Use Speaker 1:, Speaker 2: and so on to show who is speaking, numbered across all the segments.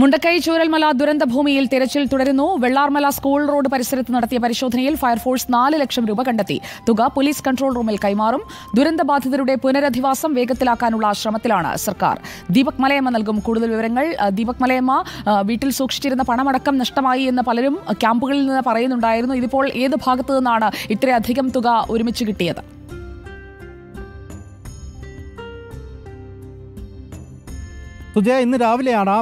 Speaker 1: മുണ്ടക്കൈ ചൂരൽമല ദുരന്തഭൂമിയിൽ തിരച്ചിൽ തുടരുന്നു Vellarmala school road പരിസരത്ത് നടത്തിയ പരിശോധനയിൽ ഫയർഫോഴ്സ് നാല് ലക്ഷം രൂപ കണ്ടെത്തി തുക പോലീസ് കൺട്രോൾ റൂമിൽ കൈമാറും ദുരന്തബാധിതരുടെ പുനരധിവാസം വേഗത്തിലാക്കാനുള്ള ശ്രമത്തിലാണ് സർക്കാർ ദീപക് മലയമ്മ നൽകും കൂടുതൽ വിവരങ്ങൾ ദീപക് മലയമ്മ വീട്ടിൽ സൂക്ഷിച്ചിരുന്ന പണമടക്കം നഷ്ടമായി എന്ന് പലരും ക്യാമ്പുകളിൽ നിന്ന് പറയുന്നുണ്ടായിരുന്നു ഇതിപ്പോൾ ഏത് ഭാഗത്തു നിന്നാണ് ഇത്രയധികം തുക ഒരുമിച്ച് കിട്ടിയത്
Speaker 2: സുജയ ഇന്ന് രാവിലെയാണ്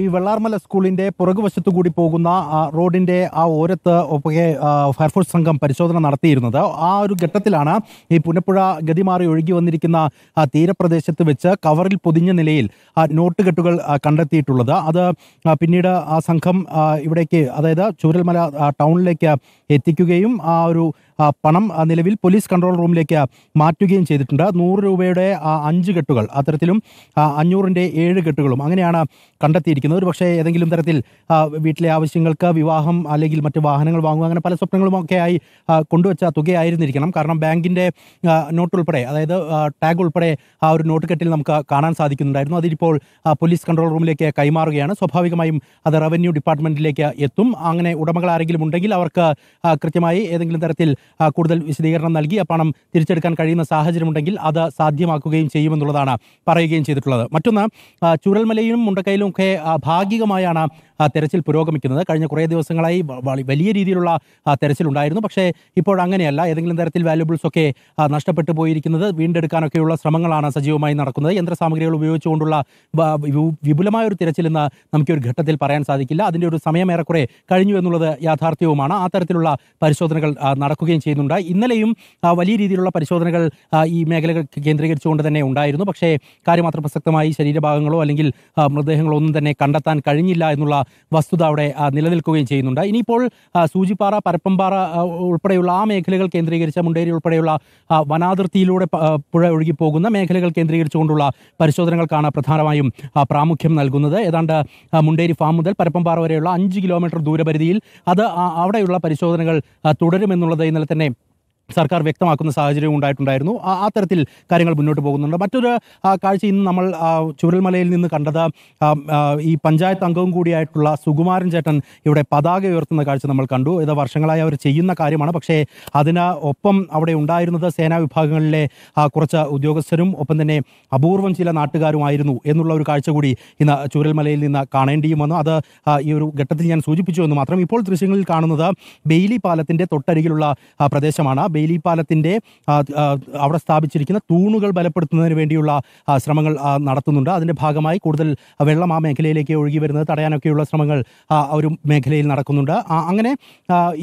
Speaker 2: ഈ വെള്ളാർമല സ്കൂളിന്റെ പുറകുവശത്തു കൂടി പോകുന്ന റോഡിന്റെ ആ ഓരത്ത് ഒപ്പകെ ഫയർഫോഴ്സ് സംഘം പരിശോധന നടത്തിയിരുന്നത് ആ ഒരു ഘട്ടത്തിലാണ് ഈ പുനപ്പുഴ ഗതിമാറി ഒഴുകി വന്നിരിക്കുന്ന തീരപ്രദേശത്ത് വെച്ച് കവറിൽ പൊതിഞ്ഞ നിലയിൽ നോട്ടുകെട്ടുകൾ കണ്ടെത്തിയിട്ടുള്ളത് അത് പിന്നീട് ആ സംഘം ഇവിടേക്ക് അതായത് ചൂരൽമല ടൗണിലേക്ക് എത്തിക്കുകയും ആ ഒരു പണം നിലവിൽ പോലീസ് കൺട്രോൾ റൂമിലേക്ക് മാറ്റുകയും ചെയ്തിട്ടുണ്ട് നൂറ് രൂപയുടെ അഞ്ച് കെട്ടുകൾ അത്തരത്തിലും അഞ്ഞൂറിൻ്റെ ഏഴ് കെട്ടുകളും അങ്ങനെയാണ് കണ്ടെത്തിയിരിക്കുന്നത് ഒരു പക്ഷേ ഏതെങ്കിലും തരത്തിൽ വീട്ടിലെ ആവശ്യങ്ങൾക്ക് വിവാഹം അല്ലെങ്കിൽ മറ്റ് വാഹനങ്ങൾ വാങ്ങുക അങ്ങനെ പല സ്വപ്നങ്ങളും ഒക്കെ ആയി കൊണ്ടുവച്ച തുകയായിരുന്നിരിക്കണം കാരണം ബാങ്കിൻ്റെ നോട്ട് ഉൾപ്പെടെ അതായത് ടാഗ് ഉൾപ്പെടെ ആ ഒരു നോട്ട് കെട്ടിൽ നമുക്ക് കാണാൻ സാധിക്കുന്നുണ്ടായിരുന്നു അതിപ്പോൾ പോലീസ് കൺട്രോൾ റൂമിലേക്ക് കൈമാറുകയാണ് സ്വാഭാവികമായും അത് റവന്യൂ ഡിപ്പാർട്ട്മെൻറ്റിലേക്ക് എത്തും അങ്ങനെ ഉടമകൾ ആരെങ്കിലും ഉണ്ടെങ്കിൽ അവർക്ക് കൃത്യമായി ഏതെങ്കിലും തരത്തിൽ കൂടുതൽ വിശദീകരണം നൽകി ആ പണം തിരിച്ചെടുക്കാൻ കഴിയുന്ന സാഹചര്യമുണ്ടെങ്കിൽ അത് സാധ്യമാക്കുകയും ചെയ്യുമെന്നുള്ളതാണ് പറയുകയും ചെയ്തിട്ടുള്ളത് മറ്റൊന്ന് ചുരൽമലയിലും മുണ്ടക്കയിലും ഒക്കെ ഭാഗികമായാണ് തെരച്ചിൽ പുരോഗമിക്കുന്നത് കഴിഞ്ഞ കുറേ ദിവസങ്ങളായി വലിയ രീതിയിലുള്ള തെരച്ചിലുണ്ടായിരുന്നു പക്ഷേ ഇപ്പോൾ അങ്ങനെയല്ല ഏതെങ്കിലും തരത്തിൽ വാല്യുബിൾസ് ഒക്കെ നഷ്ടപ്പെട്ടു പോയിരിക്കുന്നത് വീണ്ടെടുക്കാനൊക്കെയുള്ള ശ്രമങ്ങളാണ് സജീവമായി നടക്കുന്നത് സാമഗ്രികൾ ഉപയോഗിച്ചുകൊണ്ടുള്ള വിപുലമായ ഒരു തിരച്ചിൽ എന്ന് നമുക്ക് ഒരു ഘട്ടത്തിൽ പറയാൻ സാധിക്കില്ല അതിൻ്റെ ഒരു സമയം ഏറെക്കുറെ കഴിഞ്ഞു എന്നുള്ളത് യാഥാർത്ഥ്യവുമാണ് ആ തരത്തിലുള്ള പരിശോധനകൾ നടക്കുകയും ചെയ്യുന്നുണ്ട് ഇന്നലെയും വലിയ രീതിയിലുള്ള പരിശോധനകൾ ഈ മേഖലകൾ കേന്ദ്രീകരിച്ചുകൊണ്ട് തന്നെ ഉണ്ടായിരുന്നു പക്ഷേ കാര്യമാത്ര പ്രസക്തമായി ശരീരഭാഗങ്ങളോ അല്ലെങ്കിൽ മൃതദേഹങ്ങളോ ഒന്നും തന്നെ കണ്ടെത്താൻ കഴിഞ്ഞില്ല എന്നുള്ള വസ്തുത അവിടെ നിലനിൽക്കുകയും ചെയ്യുന്നുണ്ട് ഇനിയിപ്പോൾ സൂചിപ്പാറ പരപ്പമ്പാറ ഉൾപ്പെടെയുള്ള ആ മേഖലകൾ കേന്ദ്രീകരിച്ച മുണ്ടേരി ഉൾപ്പെടെയുള്ള വനാതിർത്തിയിലൂടെ പുഴ ഒഴുകിപ്പോകുന്ന മേഖലകൾ കേന്ദ്രീകരിച്ചുകൊണ്ടുള്ള പരിശോധനകൾക്കാണ് പ്രധാനമായും പ്രാമുഖ്യം നൽകുന്നത് ഏതാണ്ട് മുണ്ടേരി ഫാം മുതൽ പരപ്പമ്പാറ വരെയുള്ള അഞ്ച് കിലോമീറ്റർ ദൂരപരിധിയിൽ അത് അവിടെയുള്ള പരിശോധനകൾ തുടരുമെന്നുള്ളത് ഇന്നലെ തന്നെ സർക്കാർ വ്യക്തമാക്കുന്ന സാഹചര്യം ഉണ്ടായിട്ടുണ്ടായിരുന്നു ആ തരത്തിൽ കാര്യങ്ങൾ മുന്നോട്ട് പോകുന്നുണ്ട് മറ്റൊരു കാഴ്ച ഇന്ന് നമ്മൾ ചുരൽമലയിൽ നിന്ന് കണ്ടത് ഈ പഞ്ചായത്ത് അംഗവും കൂടിയായിട്ടുള്ള സുകുമാരൻ ചേട്ടൻ ഇവിടെ പതാക ഉയർത്തുന്ന കാഴ്ച നമ്മൾ കണ്ടു ഇത് വർഷങ്ങളായി അവർ ചെയ്യുന്ന കാര്യമാണ് പക്ഷേ അതിന് ഒപ്പം അവിടെ ഉണ്ടായിരുന്നത് സേനാ വിഭാഗങ്ങളിലെ കുറച്ച് ഉദ്യോഗസ്ഥരും ഒപ്പം തന്നെ അപൂർവം ചില നാട്ടുകാരുമായിരുന്നു എന്നുള്ള ഒരു കാഴ്ച കൂടി ഇന്ന് ചുരൽമലയിൽ നിന്ന് കാണേണ്ടിയും വന്നു അത് ഈ ഒരു ഘട്ടത്തിൽ ഞാൻ സൂചിപ്പിച്ചു എന്ന് മാത്രം ഇപ്പോൾ ദൃശ്യങ്ങളിൽ കാണുന്നത് ബെയിലി പാലത്തിൻ്റെ തൊട്ടരികിലുള്ള പ്രദേശമാണ് ബെയിലി പാലത്തിന്റെ അവിടെ സ്ഥാപിച്ചിരിക്കുന്ന തൂണുകൾ ബലപ്പെടുത്തുന്നതിന് വേണ്ടിയുള്ള ശ്രമങ്ങൾ നടത്തുന്നുണ്ട് അതിൻ്റെ ഭാഗമായി കൂടുതൽ വെള്ളം ആ മേഖലയിലേക്ക് ഒഴുകി വരുന്നത് തടയാനൊക്കെയുള്ള ശ്രമങ്ങൾ ഒരു മേഖലയിൽ നടക്കുന്നുണ്ട് അങ്ങനെ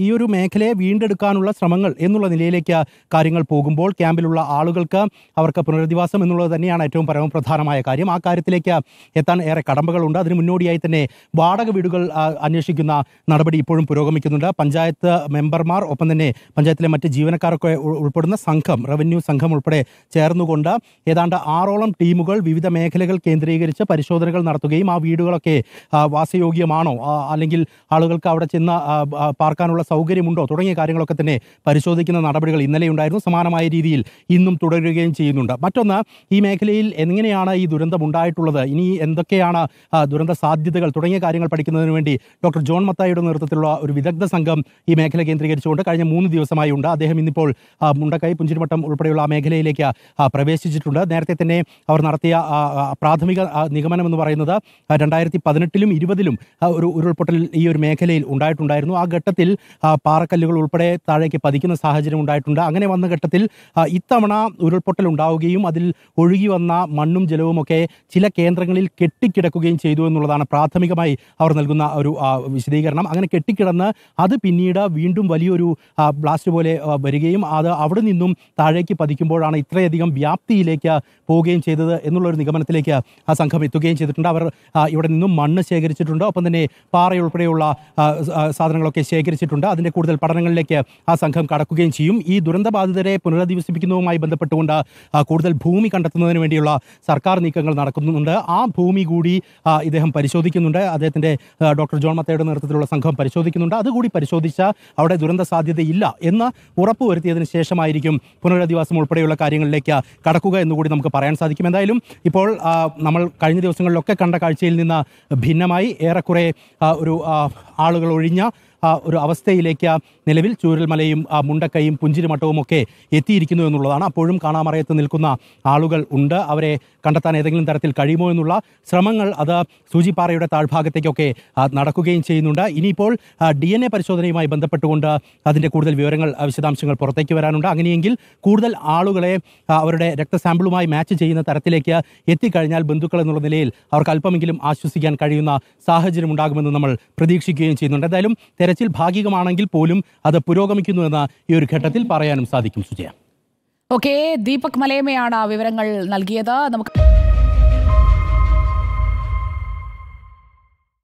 Speaker 2: ഈ ഒരു മേഖലയെ വീണ്ടെടുക്കാനുള്ള ശ്രമങ്ങൾ എന്നുള്ള നിലയിലേക്ക് കാര്യങ്ങൾ പോകുമ്പോൾ ക്യാമ്പിലുള്ള ആളുകൾക്ക് അവർക്ക് പുനരധിവാസം എന്നുള്ളത് തന്നെയാണ് ഏറ്റവും പരമപ്രധാനമായ കാര്യം ആ കാര്യത്തിലേക്ക് എത്താൻ ഏറെ കടമ്പകളുണ്ട് അതിന് മുന്നോടിയായി തന്നെ വാടക വീടുകൾ അന്വേഷിക്കുന്ന നടപടി ഇപ്പോഴും പുരോഗമിക്കുന്നുണ്ട് പഞ്ചായത്ത് മെമ്പർമാർ ഒപ്പം തന്നെ പഞ്ചായത്തിലെ മറ്റ് ജീവനക്കാർ ജീവനക്കാരൊക്കെ ഉൾപ്പെടുന്ന സംഘം റവന്യൂ സംഘം ഉൾപ്പെടെ ചേർന്നുകൊണ്ട് ഏതാണ്ട് ആറോളം ടീമുകൾ വിവിധ മേഖലകൾ കേന്ദ്രീകരിച്ച് പരിശോധനകൾ നടത്തുകയും ആ വീടുകളൊക്കെ വാസയോഗ്യമാണോ അല്ലെങ്കിൽ ആളുകൾക്ക് അവിടെ ചെന്ന് പാർക്കാനുള്ള സൗകര്യമുണ്ടോ തുടങ്ങിയ കാര്യങ്ങളൊക്കെ തന്നെ പരിശോധിക്കുന്ന നടപടികൾ ഇന്നലെ ഉണ്ടായിരുന്നു സമാനമായ രീതിയിൽ ഇന്നും തുടരുകയും ചെയ്യുന്നുണ്ട് മറ്റൊന്ന് ഈ മേഖലയിൽ എങ്ങനെയാണ് ഈ ദുരന്തം ഉണ്ടായിട്ടുള്ളത് ഇനി എന്തൊക്കെയാണ് ദുരന്ത സാധ്യതകൾ തുടങ്ങിയ കാര്യങ്ങൾ പഠിക്കുന്നതിന് വേണ്ടി ഡോക്ടർ ജോൺ മത്തായിയുടെ നേതൃത്വത്തിലുള്ള ഒരു വിദഗ്ധ സംഘം ഈ മേഖല കേന്ദ്രീകരിച്ചുകൊണ്ട് കഴിഞ്ഞ മൂന്ന് ദിവസമായി ഉണ്ട് അദ്ദേഹം ഇന്ന് ഇപ്പോൾ മുണ്ടക്കൈ പുഞ്ചിരിമട്ടം ഉൾപ്പെടെയുള്ള ആ മേഖലയിലേക്ക് പ്രവേശിച്ചിട്ടുണ്ട് നേരത്തെ തന്നെ അവർ നടത്തിയ പ്രാഥമിക നിഗമനം എന്ന് പറയുന്നത് രണ്ടായിരത്തി പതിനെട്ടിലും ഇരുപതിലും ഒരു ഉരുൾപൊട്ടൽ ഈ ഒരു മേഖലയിൽ ഉണ്ടായിട്ടുണ്ടായിരുന്നു ആ ഘട്ടത്തിൽ പാറക്കല്ലുകൾ ഉൾപ്പെടെ താഴേക്ക് പതിക്കുന്ന സാഹചര്യം ഉണ്ടായിട്ടുണ്ട് അങ്ങനെ വന്ന ഘട്ടത്തിൽ ഇത്തവണ ഉരുൾപൊട്ടൽ ഉണ്ടാവുകയും അതിൽ ഒഴുകി വന്ന മണ്ണും ജലവും ഒക്കെ ചില കേന്ദ്രങ്ങളിൽ കെട്ടിക്കിടക്കുകയും ചെയ്തു എന്നുള്ളതാണ് പ്രാഥമികമായി അവർ നൽകുന്ന ഒരു വിശദീകരണം അങ്ങനെ കെട്ടിക്കിടന്ന് അത് പിന്നീട് വീണ്ടും വലിയൊരു ബ്ലാസ്റ്റ് പോലെ വരിക വീഴുകയും അത് അവിടെ നിന്നും താഴേക്ക് പതിക്കുമ്പോഴാണ് ഇത്രയധികം വ്യാപ്തിയിലേക്ക് പോവുകയും ചെയ്തത് എന്നുള്ളൊരു നിഗമനത്തിലേക്ക് ആ സംഘം എത്തുകയും ചെയ്തിട്ടുണ്ട് അവർ ഇവിടെ നിന്നും മണ്ണ് ശേഖരിച്ചിട്ടുണ്ട് ഒപ്പം തന്നെ പാറയുൾപ്പെടെയുള്ള സാധനങ്ങളൊക്കെ ശേഖരിച്ചിട്ടുണ്ട് അതിൻ്റെ കൂടുതൽ പഠനങ്ങളിലേക്ക് ആ സംഘം കടക്കുകയും ചെയ്യും ഈ ദുരന്തബാധിതരെ പുനരധിവസിപ്പിക്കുന്നതുമായി ബന്ധപ്പെട്ടുകൊണ്ട് കൂടുതൽ ഭൂമി കണ്ടെത്തുന്നതിന് വേണ്ടിയുള്ള സർക്കാർ നീക്കങ്ങൾ നടക്കുന്നുണ്ട് ആ ഭൂമി കൂടി ഇദ്ദേഹം പരിശോധിക്കുന്നുണ്ട് അദ്ദേഹത്തിൻ്റെ ഡോക്ടർ ജോൺ മത്തയുടെ നേതൃത്വത്തിലുള്ള സംഘം പരിശോധിക്കുന്നുണ്ട് അതുകൂടി പരിശോധിച്ച അവിടെ ദുരന്ത സാധ്യതയില്ല എന്ന് ഉറപ്പ് ഉറപ്പുവരുത്തിയതിന് ശേഷമായിരിക്കും പുനരധിവാസം ഉൾപ്പെടെയുള്ള കാര്യങ്ങളിലേക്ക് കടക്കുക എന്നുകൂടി നമുക്ക് പറയാൻ സാധിക്കും എന്തായാലും ഇപ്പോൾ നമ്മൾ കഴിഞ്ഞ ദിവസങ്ങളിലൊക്കെ കണ്ട കാഴ്ചയിൽ നിന്ന് ഭിന്നമായി ഏറെക്കുറെ ഒരു ആളുകൾ ഒഴിഞ്ഞ ഒരു അവസ്ഥയിലേക്ക് നിലവിൽ ചൂരൽമലയും മുണ്ടക്കയും പുഞ്ചിരിമട്ടവും ഒക്കെ എത്തിയിരിക്കുന്നു എന്നുള്ളതാണ് അപ്പോഴും കാണാമറയത്ത് നിൽക്കുന്ന ആളുകൾ ഉണ്ട് അവരെ കണ്ടെത്താൻ ഏതെങ്കിലും തരത്തിൽ കഴിയുമോ എന്നുള്ള ശ്രമങ്ങൾ അത് സൂചിപ്പാറയുടെ താഴ്ഭാഗത്തേക്കൊക്കെ നടക്കുകയും ചെയ്യുന്നുണ്ട് ഇനിയിപ്പോൾ ഡി എൻ എ പരിശോധനയുമായി ബന്ധപ്പെട്ടുകൊണ്ട് അതിൻ്റെ കൂടുതൽ വിവരങ്ങൾ വിശദാംശങ്ങൾ പുറത്തേക്ക് വരാനുണ്ട് അങ്ങനെയെങ്കിൽ കൂടുതൽ ആളുകളെ അവരുടെ രക്തസാമ്പിളുമായി മാച്ച് ചെയ്യുന്ന തരത്തിലേക്ക് എത്തിക്കഴിഞ്ഞാൽ ബന്ധുക്കൾ എന്നുള്ള നിലയിൽ അവർക്ക് അല്പമെങ്കിലും ആശ്വസിക്കാൻ കഴിയുന്ന സാഹചര്യം ഉണ്ടാകുമെന്ന് നമ്മൾ പ്രതീക്ഷിക്കുകയും ചെയ്യുന്നുണ്ട് എന്തായാലും തെര തെരച്ചിൽ ഭാഗികമാണെങ്കിൽ പോലും അത് പുരോഗമിക്കുന്നു എന്ന ഈ ഒരു ഘട്ടത്തിൽ പറയാനും സാധിക്കും സുജയ
Speaker 1: ഓക്കെ ദീപക് മലയമയാണ് വിവരങ്ങൾ നൽകിയത് നമുക്ക്